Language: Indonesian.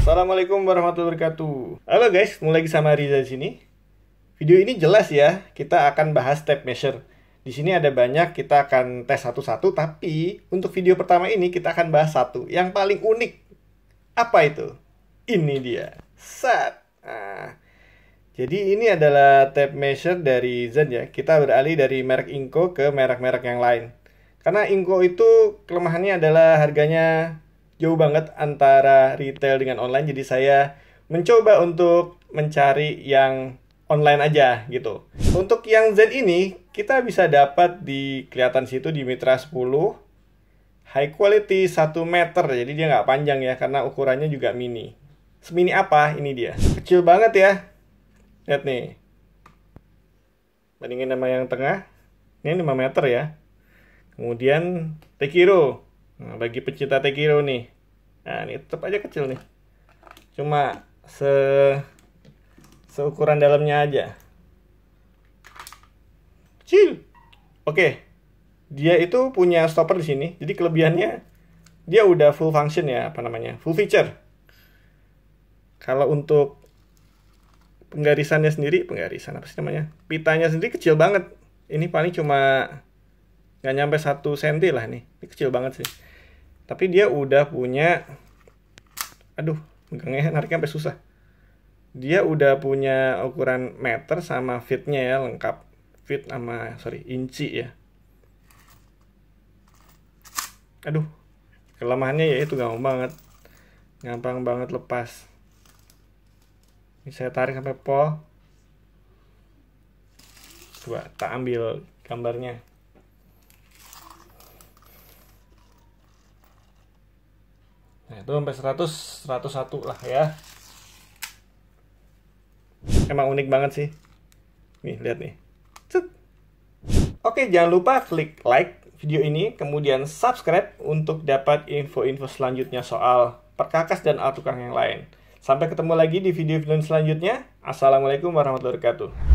Assalamualaikum warahmatullahi wabarakatuh. Halo guys, mulai sama Riza di sini. Video ini jelas ya, kita akan bahas step measure. Di sini ada banyak, kita akan tes satu-satu, tapi untuk video pertama ini kita akan bahas satu yang paling unik. Apa itu? Ini dia. Set. Nah, jadi ini adalah tape measure dari Zen ya. Kita beralih dari merek Inko ke merek-merek yang lain. Karena Inko itu kelemahannya adalah harganya jauh banget antara retail dengan online jadi saya mencoba untuk mencari yang online aja gitu. Untuk yang Z ini kita bisa dapat di kelihatan situ di Mitra 10 high quality 1 meter jadi dia nggak panjang ya karena ukurannya juga mini. Semini apa? Ini dia. Kecil banget ya. Lihat nih. Bandingin sama yang tengah. Ini 5 meter ya. Kemudian Tekiro. Nah, bagi pecinta Tekiro nih, Nah, ini tetap aja kecil nih. Cuma se seukuran dalamnya aja. Kecil. Oke. Dia itu punya stopper di sini. Jadi kelebihannya dia udah full function ya, apa namanya? Full feature. Kalau untuk penggarisannya sendiri, penggarisan apa sih namanya? Pitanya sendiri kecil banget. Ini paling cuma nggak nyampe satu senti lah nih. Ini kecil banget sih tapi dia udah punya aduh megangnya nariknya sampai susah dia udah punya ukuran meter sama fitnya ya lengkap fit sama sorry inci ya aduh kelemahannya ya itu gampang banget gampang banget lepas ini saya tarik sampai pol coba tak ambil gambarnya itu sampai 100 101 lah ya emang unik banget sih nih lihat nih Cet. oke jangan lupa klik like video ini kemudian subscribe untuk dapat info-info selanjutnya soal perkakas dan alat tukang yang lain sampai ketemu lagi di video-video selanjutnya assalamualaikum warahmatullahi wabarakatuh